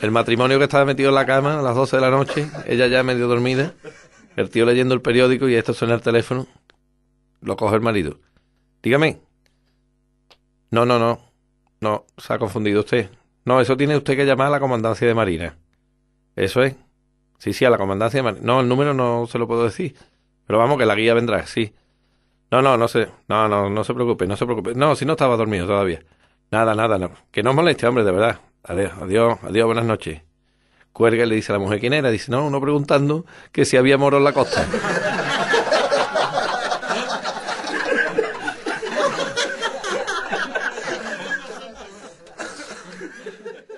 El matrimonio que estaba metido en la cama a las 12 de la noche, ella ya medio dormida, el tío leyendo el periódico y esto suena el teléfono. Lo coge el marido. Dígame. No, no, no. No, se ha confundido usted. No, eso tiene usted que llamar a la comandancia de Marina. Eso es. Sí, sí, a la comandancia de Marina. No, el número no se lo puedo decir. Pero vamos, que la guía vendrá, sí. No, no, no se, no, no, no se preocupe, no se preocupe. No, si no estaba dormido todavía. Nada, nada, no. Que no moleste, hombre, de verdad. Adiós, adiós, adiós, buenas noches. Cuelga y le dice a la mujer quién era. Dice, no, uno preguntando que si había moro en la costa.